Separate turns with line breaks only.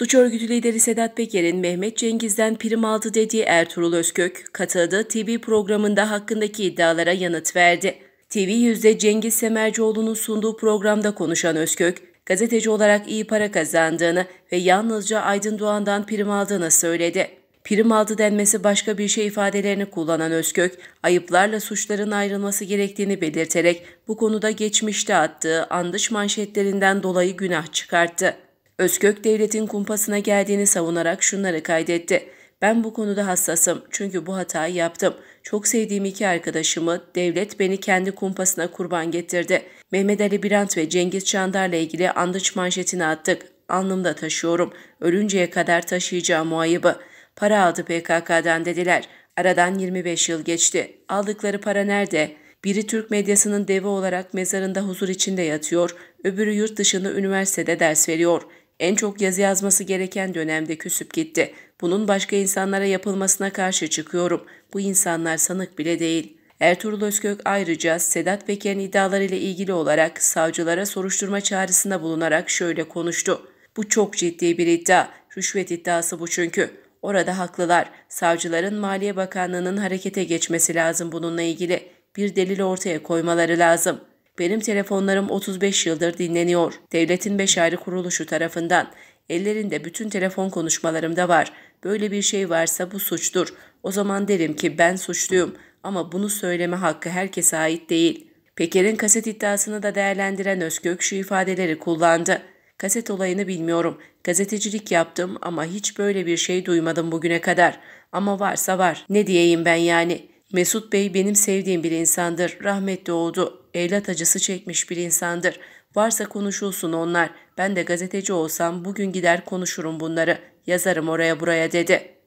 Suç örgütü lideri Sedat Peker'in Mehmet Cengiz'den prim aldı dediği Ertuğrul Özkök, katıldığı TV programında hakkındaki iddialara yanıt verdi. TV yüzde Cengiz Semercioğlu'nun sunduğu programda konuşan Özkök, gazeteci olarak iyi para kazandığını ve yalnızca Aydın Doğan'dan prim aldığını söyledi. Prim aldı denmesi başka bir şey ifadelerini kullanan Özkök, ayıplarla suçların ayrılması gerektiğini belirterek bu konuda geçmişte attığı andış manşetlerinden dolayı günah çıkarttı. Özkök devletin kumpasına geldiğini savunarak şunları kaydetti. Ben bu konuda hassasım çünkü bu hatayı yaptım. Çok sevdiğim iki arkadaşımı devlet beni kendi kumpasına kurban getirdi. Mehmet Ali Birant ve Cengiz Çandar'la ilgili andıç manşetini attık. Alnımda taşıyorum. Ölünceye kadar taşıyacağım o ayıbı. Para aldı PKK'dan dediler. Aradan 25 yıl geçti. Aldıkları para nerede? Biri Türk medyasının devi olarak mezarında huzur içinde yatıyor, öbürü yurt dışında üniversitede ders veriyor en çok yazı yazması gereken dönemde küsüp gitti. Bunun başka insanlara yapılmasına karşı çıkıyorum. Bu insanlar sanık bile değil. Ertuğrul Özkök ayrıca Sedat Peker'in iddialarıyla ilgili olarak savcılara soruşturma çağrısında bulunarak şöyle konuştu. Bu çok ciddi bir iddia. Rüşvet iddiası bu çünkü. Orada haklılar. Savcıların Maliye Bakanlığı'nın harekete geçmesi lazım bununla ilgili. Bir delil ortaya koymaları lazım.'' Benim telefonlarım 35 yıldır dinleniyor. Devletin beş ayrı kuruluşu tarafından. Ellerinde bütün telefon konuşmalarım da var. Böyle bir şey varsa bu suçtur. O zaman derim ki ben suçluyum ama bunu söyleme hakkı herkese ait değil. Peker'in kaset iddiasını da değerlendiren Özgök şu ifadeleri kullandı. Kaset olayını bilmiyorum. Gazetecilik yaptım ama hiç böyle bir şey duymadım bugüne kadar. Ama varsa var. Ne diyeyim ben yani? Mesut Bey benim sevdiğim bir insandır. Rahmetli oldu. Evlat acısı çekmiş bir insandır. Varsa konuşulsun onlar. Ben de gazeteci olsam bugün gider konuşurum bunları. Yazarım oraya buraya dedi.''